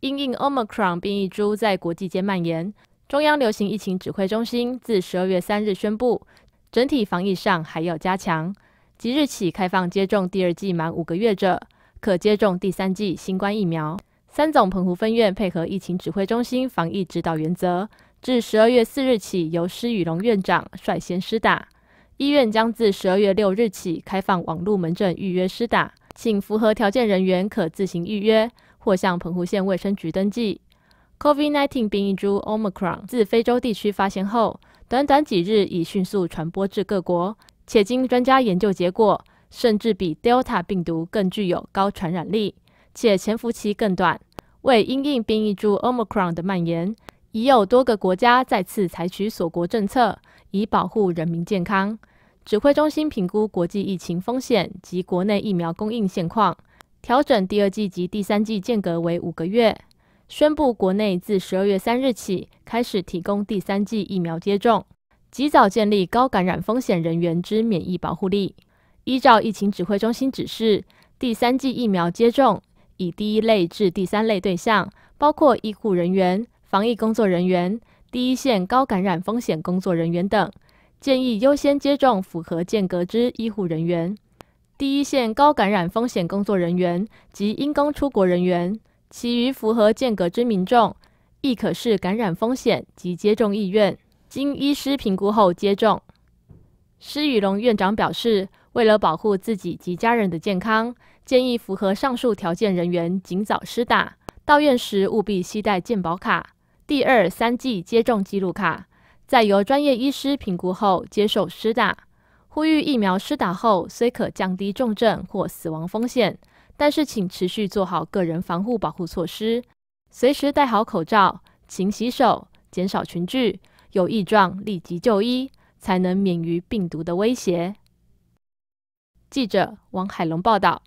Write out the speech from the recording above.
因应 Omicron 变异株在国际间蔓延，中央流行疫情指挥中心自十二月三日宣布，整体防疫上还要加强。即日起开放接种第二季满五个月者，可接种第三季新冠疫苗。三总澎湖分院配合疫情指挥中心防疫指导原则，自十二月四日起由施雨龙院长率先施打。医院将自十二月六日起开放网络门诊预约施打。请符合条件人员可自行预约或向澎湖县卫生局登记。COVID-19 变异株 Omicron 自非洲地区发现后，短短几日已迅速传播至各国，且经专家研究结果，甚至比 Delta 病毒更具有高传染力，且潜伏期更短。为因应变异株 Omicron 的蔓延，已有多个国家再次采取锁国政策，以保护人民健康。指挥中心评估国际疫情风险及国内疫苗供应现况，调整第二季及第三季间隔为五个月，宣布国内自十二月三日起开始提供第三季疫苗接种，及早建立高感染风险人员之免疫保护力。依照疫情指挥中心指示，第三季疫苗接种以第一类至第三类对象，包括医护人员、防疫工作人员、第一线高感染风险工作人员等。建议优先接种符合间隔之医护人员、第一线高感染风险工作人员及因公出国人员，其余符合间隔之民众，亦可视感染风险及接种意愿，经医师评估后接种。施雨龙院长表示，为了保护自己及家人的健康，建议符合上述条件人员尽早施打，到院时务必携带健保卡、第二三剂接种记录卡。在由专业医师评估后接受施打，呼吁疫苗施打后虽可降低重症或死亡风险，但是请持续做好个人防护保护措施，随时戴好口罩，勤洗手，减少群聚，有异状立即就医，才能免于病毒的威胁。记者王海龙报道。